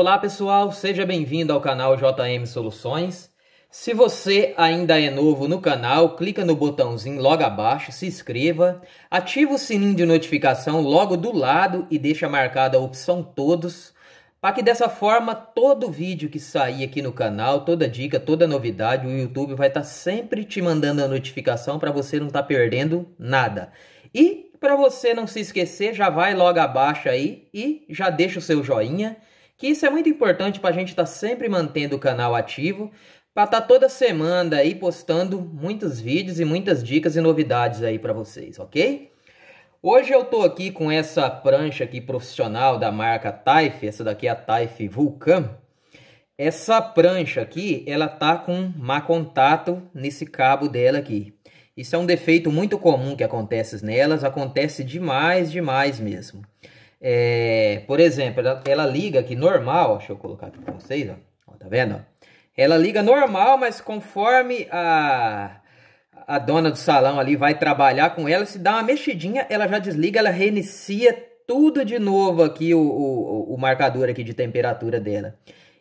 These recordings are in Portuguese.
Olá pessoal, seja bem-vindo ao canal JM Soluções. Se você ainda é novo no canal, clica no botãozinho logo abaixo, se inscreva, ativa o sininho de notificação logo do lado e deixa marcada a opção todos, para que dessa forma todo vídeo que sair aqui no canal, toda dica, toda novidade, o YouTube vai estar tá sempre te mandando a notificação para você não estar tá perdendo nada. E para você não se esquecer, já vai logo abaixo aí e já deixa o seu joinha que isso é muito importante para a gente estar tá sempre mantendo o canal ativo, para estar tá toda semana aí postando muitos vídeos e muitas dicas e novidades aí para vocês, ok? Hoje eu tô aqui com essa prancha aqui profissional da marca Taif, essa daqui é a Taif Vulcan. Essa prancha aqui, ela tá com má contato nesse cabo dela aqui. Isso é um defeito muito comum que acontece nelas, acontece demais, demais mesmo. É, por exemplo, ela, ela, liga aqui normal, deixa eu colocar aqui para vocês, ó, ó, tá vendo? Ela liga normal, mas conforme a, a dona do salão ali vai trabalhar com ela, se dá uma mexidinha, ela já desliga, ela reinicia tudo de novo aqui, o, o, o marcador aqui de temperatura dela.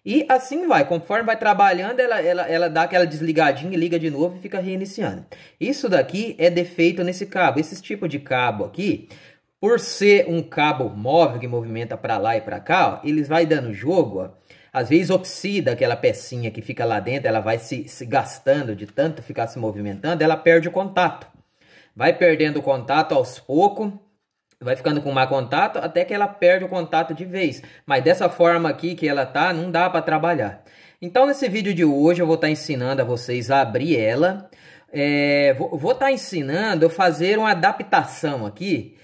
E assim vai, conforme vai trabalhando, ela, ela, ela dá aquela desligadinha e liga de novo e fica reiniciando. Isso daqui é defeito nesse cabo. Esse tipo de cabo aqui, por ser um cabo móvel que movimenta para lá e para cá, ó, eles vai dando jogo, ó. Às vezes oxida aquela pecinha que fica lá dentro, ela vai se, se gastando de tanto ficar se movimentando, ela perde o contato. Vai perdendo o contato aos poucos, vai ficando com má contato até que ela perde o contato de vez. Mas dessa forma aqui que ela tá, não dá para trabalhar. Então nesse vídeo de hoje eu vou estar tá ensinando a vocês a abrir ela. É, vou estar tá ensinando a fazer uma adaptação aqui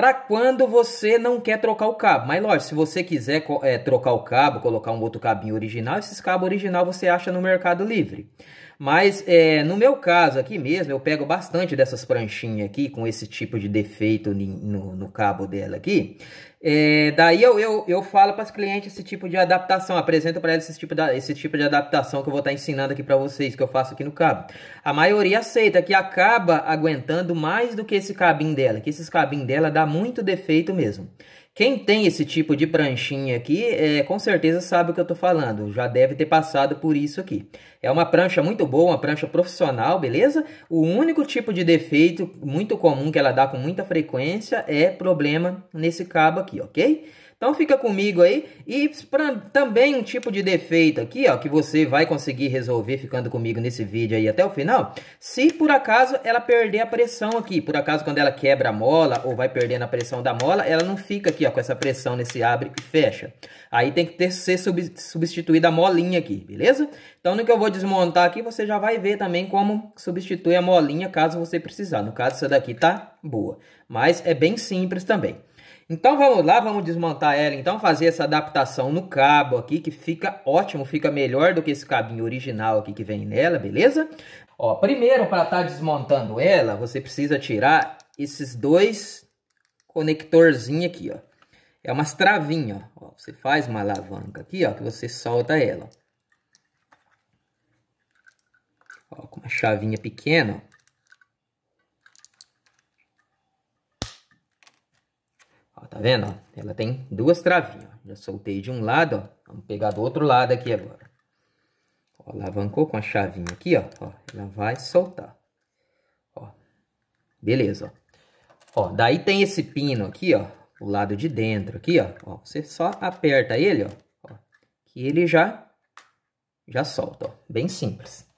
para quando você não quer trocar o cabo. Mas lógico, se você quiser é, trocar o cabo, colocar um outro cabinho original, esses cabos original você acha no Mercado Livre. Mas é, no meu caso aqui mesmo, eu pego bastante dessas pranchinhas aqui, com esse tipo de defeito no, no cabo dela aqui. É, daí eu, eu, eu falo para as clientes esse tipo de adaptação, apresento para elas esse tipo, da, esse tipo de adaptação que eu vou estar tá ensinando aqui para vocês, que eu faço aqui no cabo. A maioria aceita, que acaba aguentando mais do que esse cabinho dela, que esses cabinhos dela dá muito defeito mesmo. Quem tem esse tipo de pranchinha aqui, é, com certeza sabe o que eu estou falando, já deve ter passado por isso aqui. É uma prancha muito boa, uma prancha profissional, beleza? O único tipo de defeito muito comum que ela dá com muita frequência é problema nesse cabo aqui, ok? Então fica comigo aí. E pra, também um tipo de defeito aqui, ó, que você vai conseguir resolver ficando comigo nesse vídeo aí até o final. Se por acaso ela perder a pressão aqui, por acaso quando ela quebra a mola ou vai perdendo a pressão da mola, ela não fica aqui, ó, com essa pressão nesse abre e fecha. Aí tem que ter, ser sub, substituída a molinha aqui, beleza? Então no que eu vou desmontar aqui, você já vai ver também como substitui a molinha caso você precisar. No caso, essa daqui tá boa. Mas é bem simples também. Então vamos lá, vamos desmontar ela, então fazer essa adaptação no cabo aqui, que fica ótimo, fica melhor do que esse cabinho original aqui que vem nela, beleza? Ó, primeiro para estar tá desmontando ela, você precisa tirar esses dois conectorzinhos aqui, ó. É umas travinhas, ó. Você faz uma alavanca aqui, ó, que você solta ela. Ó, com uma chavinha pequena, Ó, tá vendo? Ó? Ela tem duas travinhas. Já soltei de um lado, ó. Vamos pegar do outro lado aqui agora. Ó, alavancou com a chavinha aqui, ó. ó. Ela vai soltar. Ó. Beleza, ó. Ó, daí tem esse pino aqui, ó. O lado de dentro aqui, ó. ó você só aperta ele, ó. ó que ele já, já solta, ó. Bem simples.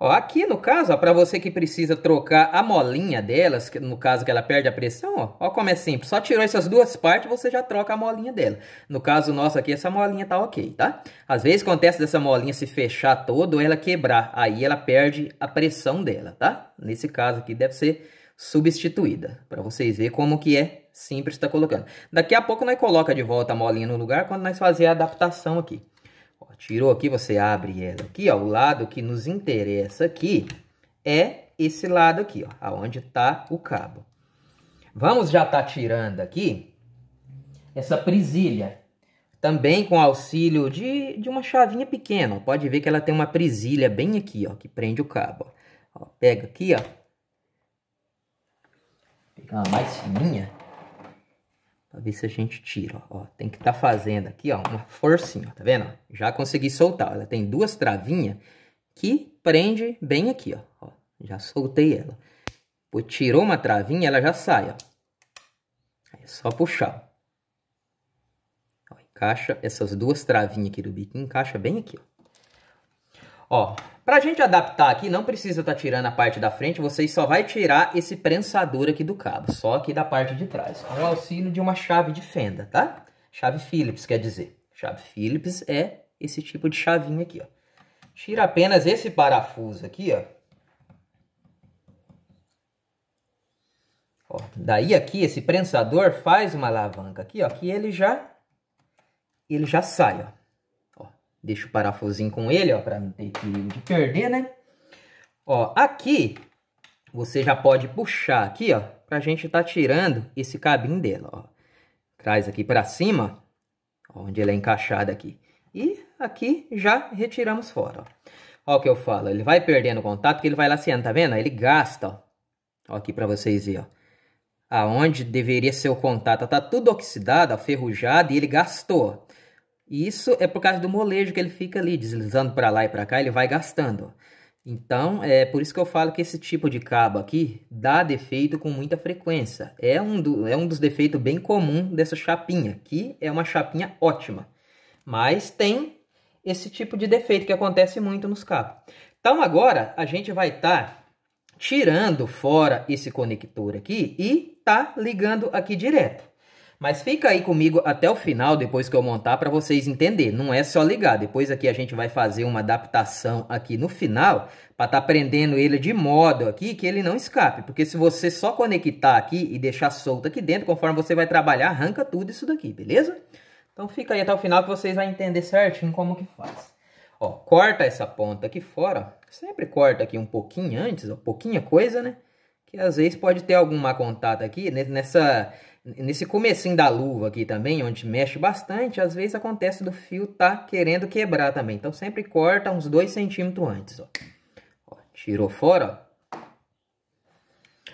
Ó, aqui no caso, para você que precisa trocar a molinha delas, no caso que ela perde a pressão, ó, ó como é simples. Só tirou essas duas partes, você já troca a molinha dela. No caso nosso aqui, essa molinha tá ok, tá? Às vezes acontece dessa molinha se fechar toda ou ela quebrar, aí ela perde a pressão dela, tá? Nesse caso aqui deve ser substituída, para vocês verem como que é simples estar tá colocando. Daqui a pouco nós coloca de volta a molinha no lugar quando nós fazer a adaptação aqui. Tirou aqui, você abre ela aqui, ó. O lado que nos interessa aqui é esse lado aqui, ó. Aonde tá o cabo. Vamos já tá tirando aqui essa prisilha. Também com auxílio de, de uma chavinha pequena. Pode ver que ela tem uma prisilha bem aqui, ó. Que prende o cabo, ó. ó pega aqui, ó. Pegar uma mais fininha. Pra ver se a gente tira, ó. Tem que estar tá fazendo aqui, ó, uma forcinha, tá vendo? Já consegui soltar, ela tem duas travinhas que prende bem aqui, ó. ó. Já soltei ela. Pô, tirou uma travinha, ela já sai, ó. É só puxar. Ó, encaixa essas duas travinhas aqui do bico, encaixa bem aqui, ó. Ó, Pra gente adaptar aqui, não precisa estar tá tirando a parte da frente, vocês só vai tirar esse prensador aqui do cabo, só aqui da parte de trás, com é o auxílio de uma chave de fenda, tá? Chave Phillips, quer dizer. Chave Phillips é esse tipo de chavinha aqui, ó. Tira apenas esse parafuso aqui, ó. ó daí aqui, esse prensador faz uma alavanca aqui, ó, que ele já, ele já sai, ó. Deixa o parafusinho com ele, ó, para não ter que perder, né? Ó, aqui você já pode puxar aqui, ó, pra gente tá tirando esse cabinho dela, ó. Traz aqui para cima, ó, onde ele é encaixado aqui. E aqui já retiramos fora, ó. ó. o que eu falo, ele vai perdendo contato porque ele vai laciando, tá vendo? Ele gasta, ó. Ó aqui para vocês verem, ó. Aonde deveria ser o contato, tá tudo oxidado, ó, ferrujado e ele gastou, isso é por causa do molejo que ele fica ali, deslizando para lá e para cá, ele vai gastando. Então, é por isso que eu falo que esse tipo de cabo aqui dá defeito com muita frequência. É um, do, é um dos defeitos bem comum dessa chapinha, que é uma chapinha ótima. Mas tem esse tipo de defeito que acontece muito nos cabos. Então, agora a gente vai estar tá tirando fora esse conector aqui e tá ligando aqui direto. Mas fica aí comigo até o final, depois que eu montar, para vocês entenderem. Não é só ligar, depois aqui a gente vai fazer uma adaptação aqui no final, para estar tá prendendo ele de modo aqui que ele não escape. Porque se você só conectar aqui e deixar solto aqui dentro, conforme você vai trabalhar, arranca tudo isso daqui, beleza? Então fica aí até o final que vocês vão entender certinho como que faz. Ó, corta essa ponta aqui fora, sempre corta aqui um pouquinho antes, ó, pouquinha coisa, né? que às vezes pode ter alguma contato aqui, né? nessa nesse comecinho da luva aqui também, onde mexe bastante, às vezes acontece do fio tá querendo quebrar também. Então sempre corta uns 2 centímetros antes, ó. ó. Tirou fora, ó.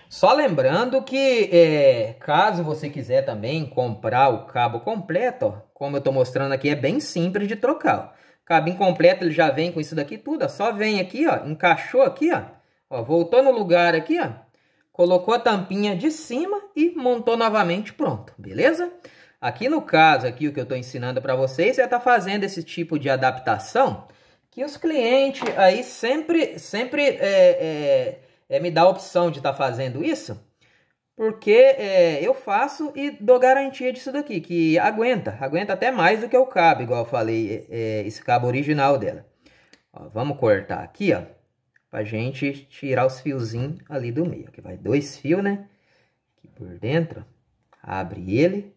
Só lembrando que é, caso você quiser também comprar o cabo completo, ó, como eu tô mostrando aqui, é bem simples de trocar, ó. Cabinho completo, ele já vem com isso daqui tudo, ó. Só vem aqui, ó, encaixou aqui, ó. Ó, voltou no lugar aqui, ó colocou a tampinha de cima e montou novamente, pronto, beleza? Aqui no caso, aqui o que eu estou ensinando para vocês é estar tá fazendo esse tipo de adaptação que os clientes aí sempre, sempre é, é, é, me dá a opção de estar tá fazendo isso, porque é, eu faço e dou garantia disso daqui, que aguenta, aguenta até mais do que o cabo, igual eu falei, é, é, esse cabo original dela. Ó, vamos cortar aqui, ó. Pra gente tirar os fiozinhos ali do meio. Que vai dois fios, né? Aqui por dentro. Abre ele.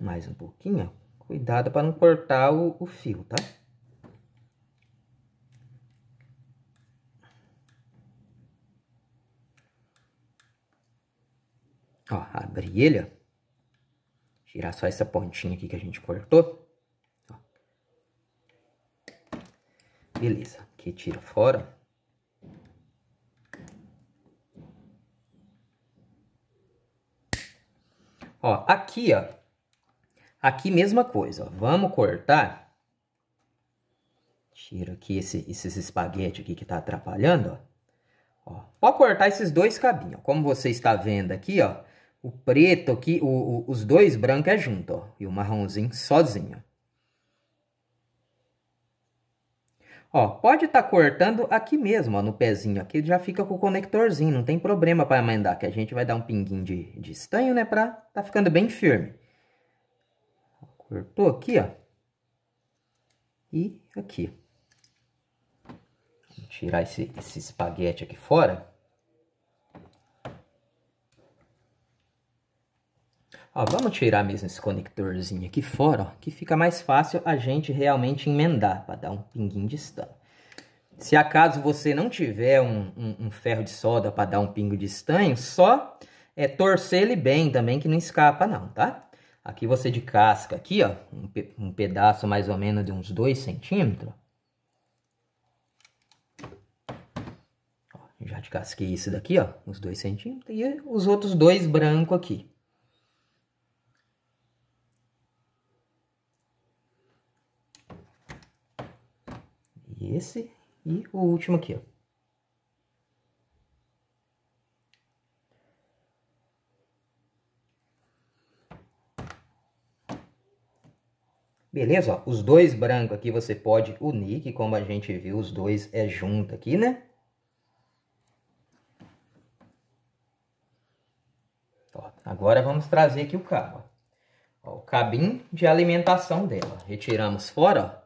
Mais um pouquinho, ó. Cuidado para não cortar o, o fio, tá? Ó, abri ele, ó. Tirar só essa pontinha aqui que a gente cortou. Ó. Beleza, aqui tira fora. Ó, aqui, ó. Aqui mesma coisa, ó. Vamos cortar. Tira aqui esse, esses espaguete aqui que tá atrapalhando, ó. Ó, pode cortar esses dois cabinhos. Como você está vendo aqui, ó, o preto aqui, o, o, os dois brancos é junto, ó, e o marronzinho sozinho. Ó, pode estar tá cortando aqui mesmo, ó, no pezinho aqui, já fica com o conectorzinho, não tem problema para amendar que a gente vai dar um pinguinho de, de estanho, né, pra tá ficando bem firme. Cortou aqui, ó, e aqui. Vou tirar esse, esse espaguete aqui fora. Ó, vamos tirar mesmo esse conectorzinho aqui fora, ó, que fica mais fácil a gente realmente emendar, para dar um pinguinho de estanho. Se acaso você não tiver um, um, um ferro de solda para dar um pingo de estanho, só é torcer ele bem também, que não escapa não, tá? Aqui você de casca aqui, ó, um, pe um pedaço mais ou menos de uns 2 centímetros. já de casquei esse daqui, ó, uns 2 centímetros, e os outros dois branco aqui. Esse e o último aqui, ó. Beleza? Ó, os dois brancos aqui você pode unir, que como a gente viu, os dois é junto aqui, né? Ó, agora vamos trazer aqui o cabo. Ó, o cabinho de alimentação dela. Retiramos fora,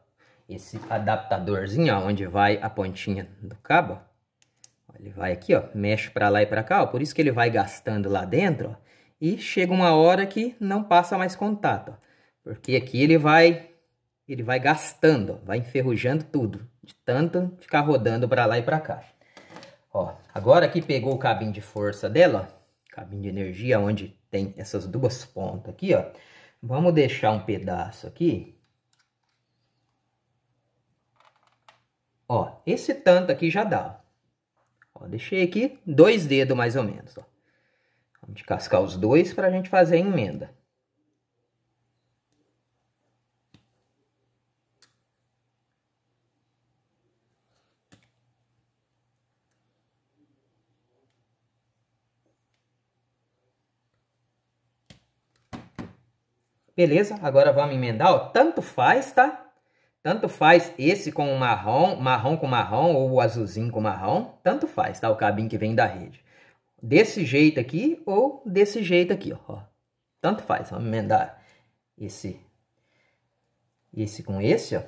esse adaptadorzinho, ó, onde vai a pontinha do cabo. Ó, ele vai aqui, ó, mexe para lá e para cá, ó, por isso que ele vai gastando lá dentro, ó, e chega uma hora que não passa mais contato, ó, porque aqui ele vai ele vai gastando, ó, vai enferrujando tudo, de tanto ficar rodando para lá e para cá. Ó, agora que pegou o cabinho de força dela, ó, cabinho de energia, onde tem essas duas pontas aqui, ó, vamos deixar um pedaço aqui Ó, esse tanto aqui já dá. Ó, deixei aqui dois dedos mais ou menos. Ó. Vamos descascar os dois para a gente fazer a emenda. Beleza? Agora vamos emendar, ó. Tanto faz, tá? Tanto faz esse com o marrom, marrom com marrom ou o azulzinho com marrom, tanto faz, tá? O cabinho que vem da rede. Desse jeito aqui ou desse jeito aqui, ó. Tanto faz, vamos emendar esse, esse com esse, ó.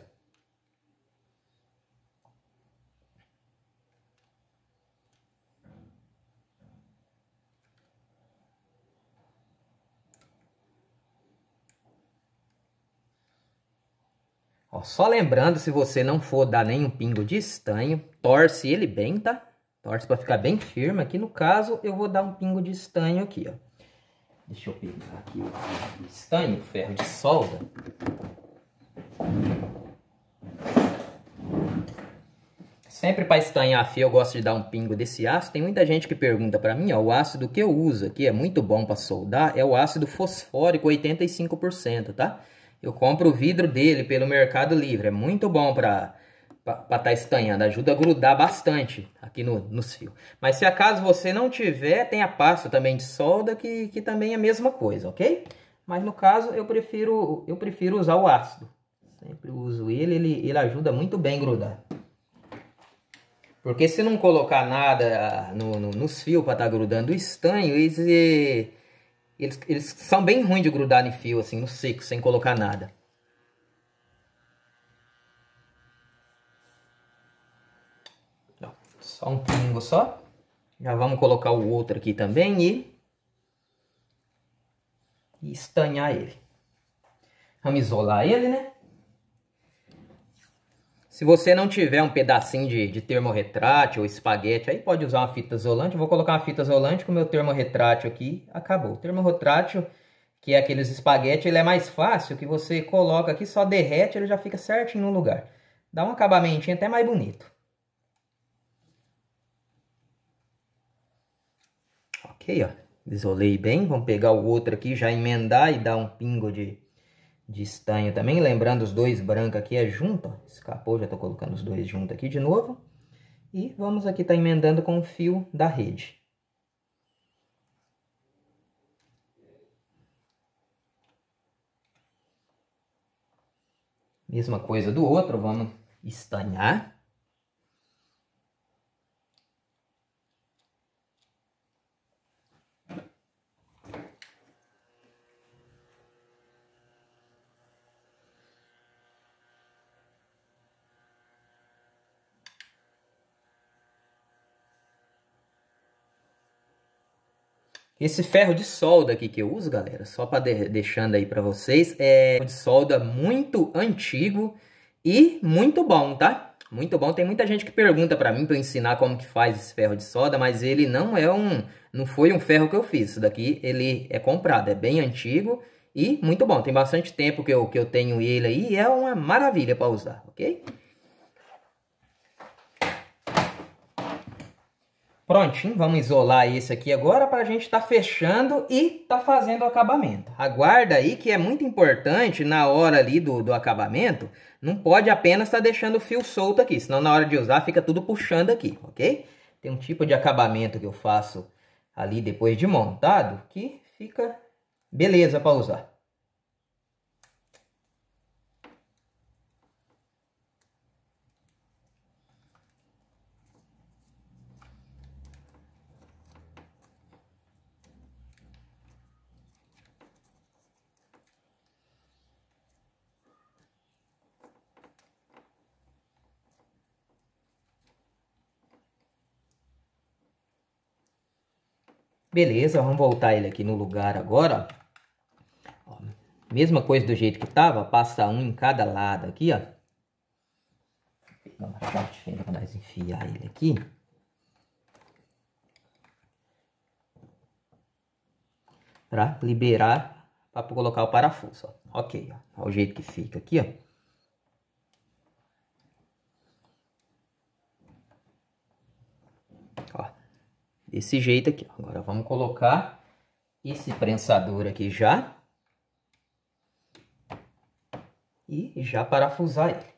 só lembrando, se você não for dar nenhum pingo de estanho, torce ele bem, tá? Torce para ficar bem firme. Aqui no caso, eu vou dar um pingo de estanho aqui, ó. Deixa eu pegar aqui o estanho, o ferro de solda. Sempre para estanhar a fio, eu gosto de dar um pingo desse ácido. Tem muita gente que pergunta para mim, ó, o ácido que eu uso aqui é muito bom para soldar, é o ácido fosfórico 85%, Tá? Eu compro o vidro dele pelo Mercado Livre. É muito bom para estar tá estanhando. Ajuda a grudar bastante aqui no, nos fios. Mas se acaso você não tiver, tem a pasta também de solda que, que também é a mesma coisa, ok? Mas no caso eu prefiro, eu prefiro usar o ácido. Sempre uso ele, ele, ele ajuda muito bem a grudar. Porque se não colocar nada ah, no, no, nos fios para estar tá grudando o estanho, esse eles, eles são bem ruins de grudar em fio, assim, no seco, sem colocar nada. Só um pingo só. Já vamos colocar o outro aqui também e... E estanhar ele. Vamos isolar ele, né? Se você não tiver um pedacinho de, de termorretrátil ou espaguete, aí pode usar uma fita isolante. vou colocar uma fita isolante com o meu termorretrátil aqui. Acabou. O termorretrátil, que é aqueles espaguete, ele é mais fácil que você coloca aqui, só derrete, ele já fica certinho no lugar. Dá um acabamentinho até mais bonito. Ok, ó. Isolei bem. Vamos pegar o outro aqui, já emendar e dar um pingo de de estanho também. Lembrando, os dois brancos aqui é junto, escapou, já estou colocando os dois junto aqui de novo. E vamos aqui estar tá emendando com o fio da rede. Mesma coisa do outro, vamos estanhar. Esse ferro de solda aqui que eu uso, galera, só para de deixando aí para vocês, é um de solda muito antigo e muito bom, tá? Muito bom. Tem muita gente que pergunta para mim para ensinar como que faz esse ferro de solda, mas ele não é um, não foi um ferro que eu fiz. Isso daqui ele é comprado, é bem antigo e muito bom. Tem bastante tempo que eu, que eu tenho ele aí e é uma maravilha para usar, ok? Prontinho, vamos isolar esse aqui agora para a gente estar tá fechando e tá fazendo o acabamento. Aguarda aí que é muito importante na hora ali do, do acabamento, não pode apenas estar tá deixando o fio solto aqui, senão na hora de usar fica tudo puxando aqui, ok? Tem um tipo de acabamento que eu faço ali depois de montado que fica beleza para usar. Beleza, vamos voltar ele aqui no lugar agora. Ó, mesma coisa do jeito que tava, passa um em cada lado aqui, ó. Vamos uma parte fina para nós enfiar ele aqui. Para liberar, para colocar o parafuso, ó. Ok, ó. ó. O jeito que fica aqui, ó. desse jeito aqui. Agora vamos colocar esse prensador aqui já. E já parafusar ele.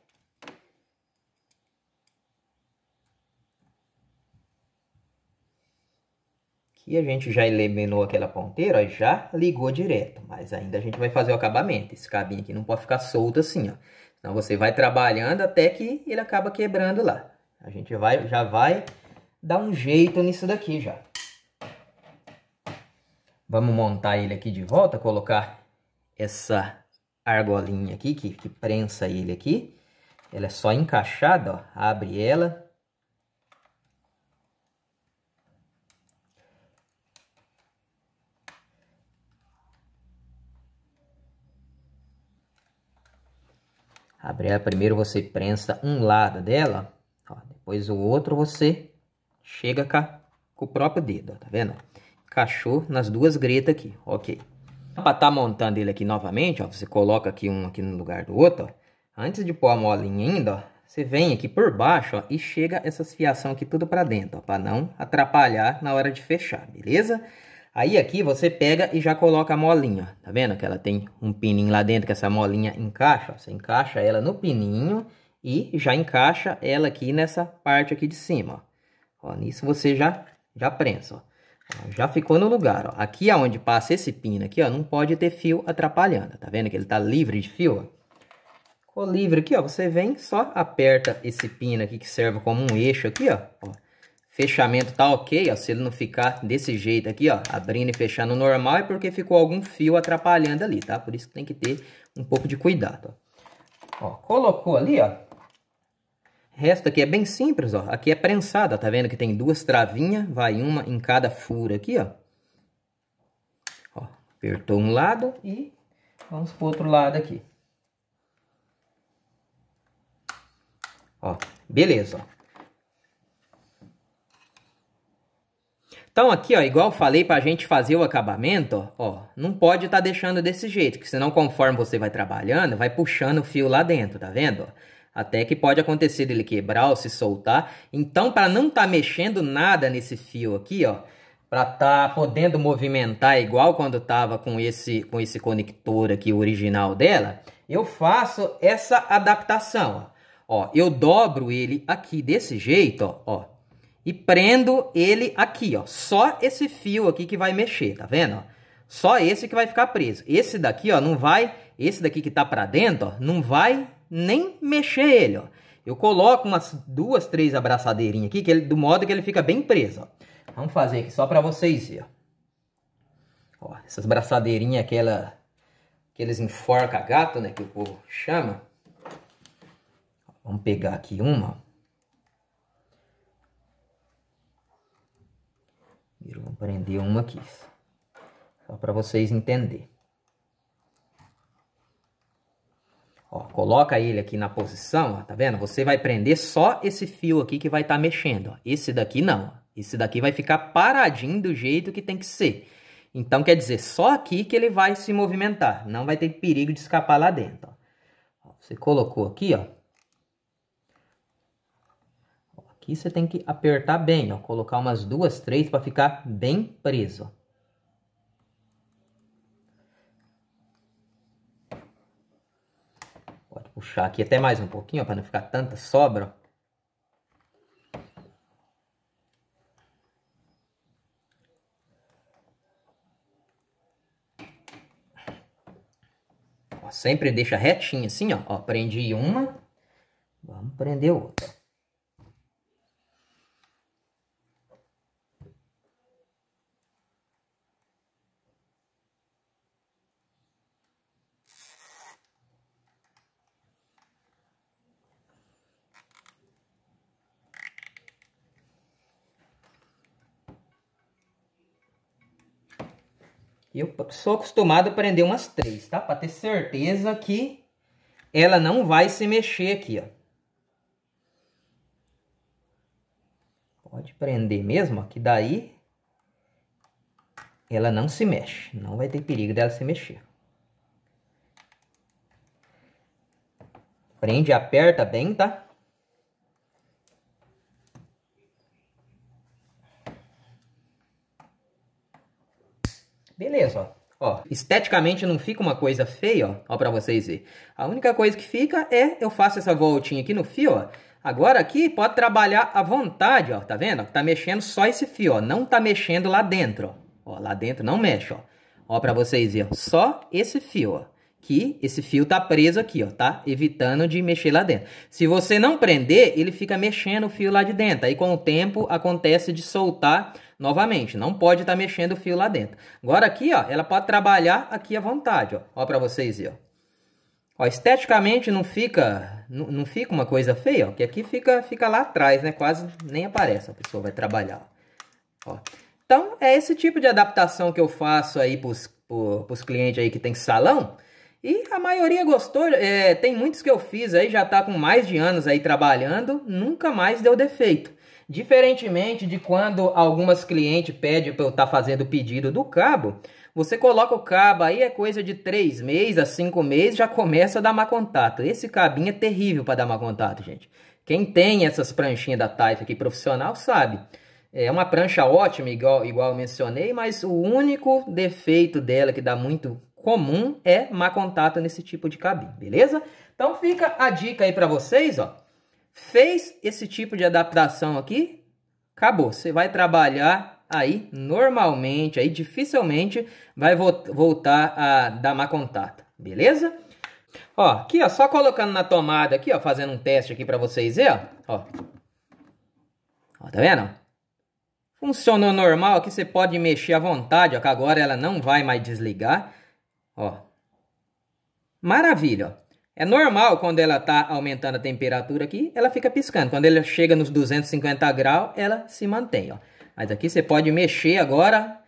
que a gente já eliminou aquela ponteira, ó, já ligou direto, mas ainda a gente vai fazer o acabamento. Esse cabinho aqui não pode ficar solto assim, ó. Senão você vai trabalhando até que ele acaba quebrando lá. A gente vai, já vai dar um jeito nisso daqui já. Vamos montar ele aqui de volta, colocar essa argolinha aqui, que, que prensa ele aqui. Ela é só encaixada, ó, abre ela. Abre ela primeiro, você prensa um lado dela, ó, depois o outro você Chega cá com o próprio dedo, ó, tá vendo? Cachou nas duas gretas aqui, ok. Para estar tá montando ele aqui novamente, ó, você coloca aqui um aqui no lugar do outro, ó. Antes de pôr a molinha ainda, ó, você vem aqui por baixo, ó, e chega essas fiação aqui tudo para dentro, ó, para não atrapalhar na hora de fechar, beleza? Aí aqui você pega e já coloca a molinha, ó, tá vendo? Que ela tem um pininho lá dentro que essa molinha encaixa, ó, você encaixa ela no pininho e já encaixa ela aqui nessa parte aqui de cima, ó. Ó, nisso você já, já prensa, ó. já ficou no lugar, ó. Aqui aonde passa esse pino aqui, ó, não pode ter fio atrapalhando. Tá vendo que ele tá livre de fio, ó? Ficou livre aqui, ó. Você vem, só aperta esse pino aqui que serve como um eixo aqui, ó. ó. Fechamento tá ok, ó. Se ele não ficar desse jeito aqui, ó. Abrindo e fechando normal é porque ficou algum fio atrapalhando ali, tá? Por isso que tem que ter um pouco de cuidado, ó. ó colocou ali, ó. Resta aqui é bem simples, ó. Aqui é prensada, tá vendo que tem duas travinhas, vai uma em cada furo aqui, ó. ó apertou um lado e vamos pro outro lado aqui. Ó, beleza, ó. Então aqui, ó, igual falei pra gente fazer o acabamento, ó, ó não pode estar tá deixando desse jeito, que senão conforme você vai trabalhando, vai puxando o fio lá dentro, tá vendo? Ó? Até que pode acontecer dele quebrar ou se soltar. Então, para não estar tá mexendo nada nesse fio aqui, ó, para estar tá podendo movimentar igual quando estava com esse, com esse conector aqui original dela, eu faço essa adaptação. Ó. ó, eu dobro ele aqui desse jeito, ó, ó, e prendo ele aqui, ó. Só esse fio aqui que vai mexer, tá vendo? Ó? Só esse que vai ficar preso. Esse daqui, ó, não vai, esse daqui que tá para dentro, ó, não vai nem mexer ele, ó. Eu coloco umas duas, três abraçadeirinhas aqui, que ele, do modo que ele fica bem preso, ó. Vamos fazer aqui só para vocês verem, ó. ó. Essas braçadeirinhas, aquela, aqueles enforca-gato, né, que o povo chama. Vamos pegar aqui uma, Vamos prender uma aqui. Só para vocês entenderem. Ó, coloca ele aqui na posição, ó, tá vendo? Você vai prender só esse fio aqui que vai estar tá mexendo. Ó. Esse daqui não. Esse daqui vai ficar paradinho do jeito que tem que ser. Então, quer dizer, só aqui que ele vai se movimentar. Não vai ter perigo de escapar lá dentro. Ó. Você colocou aqui, ó. Aqui você tem que apertar bem, ó. Colocar umas duas, três para ficar bem preso, ó. puxar aqui até mais um pouquinho, para não ficar tanta sobra. Ó, sempre deixa retinho assim, ó. ó. Prendi uma, vamos prender outra. E eu sou acostumado a prender umas três, tá? Para ter certeza que ela não vai se mexer aqui, ó. Pode prender mesmo, ó, que daí ela não se mexe. Não vai ter perigo dela se mexer. Prende, aperta bem, tá? esteticamente não fica uma coisa feia, ó, ó para vocês verem. A única coisa que fica é eu faço essa voltinha aqui no fio, ó. Agora aqui pode trabalhar à vontade, ó, tá vendo? Tá mexendo só esse fio, ó, não tá mexendo lá dentro, ó. ó lá dentro não mexe, ó. Ó para vocês verem, só esse fio, ó que esse fio tá preso aqui, ó, tá? Evitando de mexer lá dentro. Se você não prender, ele fica mexendo o fio lá de dentro. Aí com o tempo acontece de soltar novamente. Não pode estar tá mexendo o fio lá dentro. Agora aqui, ó, ela pode trabalhar aqui à vontade, ó. Ó para vocês aí, ó. Ó, esteticamente não fica não, não fica uma coisa feia, ó, que aqui fica fica lá atrás, né? Quase nem aparece. A pessoa vai trabalhar, ó. Então, é esse tipo de adaptação que eu faço aí pros, pros clientes aí que tem salão. E a maioria gostou, é, tem muitos que eu fiz aí, já tá com mais de anos aí trabalhando, nunca mais deu defeito. Diferentemente de quando algumas clientes pedem para eu estar tá fazendo o pedido do cabo, você coloca o cabo aí, é coisa de 3 meses a 5 meses, já começa a dar má contato. Esse cabinho é terrível para dar má contato, gente. Quem tem essas pranchinhas da Taif aqui profissional sabe. É uma prancha ótima, igual, igual eu mencionei, mas o único defeito dela que dá muito comum é má contato nesse tipo de cabine, beleza? Então fica a dica aí para vocês, ó. Fez esse tipo de adaptação aqui, acabou. Você vai trabalhar aí normalmente, aí dificilmente vai voltar a dar má contato, beleza? Ó, aqui ó, só colocando na tomada aqui, ó, fazendo um teste aqui para vocês ver, ó. Ó, tá vendo? Funcionou normal, aqui você pode mexer à vontade, ó, que agora ela não vai mais desligar. Ó. Maravilha, ó. É normal quando ela está aumentando a temperatura aqui, ela fica piscando. Quando ela chega nos 250 graus, ela se mantém, ó. Mas aqui você pode mexer agora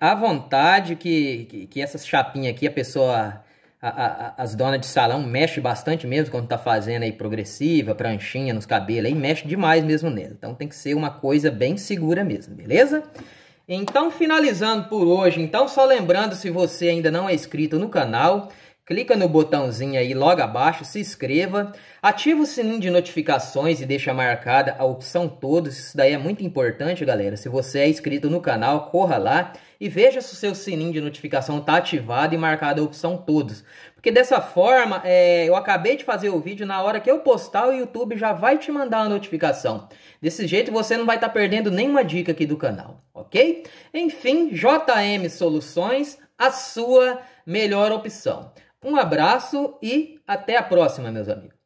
à vontade, que, que, que essas chapinhas aqui, a pessoa, a, a, as donas de salão mexe bastante mesmo quando tá fazendo aí progressiva, pranchinha nos cabelos aí, mexe demais mesmo nela. Então tem que ser uma coisa bem segura mesmo, beleza? Então, finalizando por hoje, então só lembrando se você ainda não é inscrito no canal, clica no botãozinho aí logo abaixo, se inscreva, ativa o sininho de notificações e deixa marcada a opção todos, isso daí é muito importante, galera. Se você é inscrito no canal, corra lá e veja se o seu sininho de notificação está ativado e marcada a opção todos. Porque dessa forma, é, eu acabei de fazer o vídeo, na hora que eu postar, o YouTube já vai te mandar a notificação. Desse jeito você não vai estar tá perdendo nenhuma dica aqui do canal, ok? Enfim, JM Soluções, a sua melhor opção. Um abraço e até a próxima, meus amigos.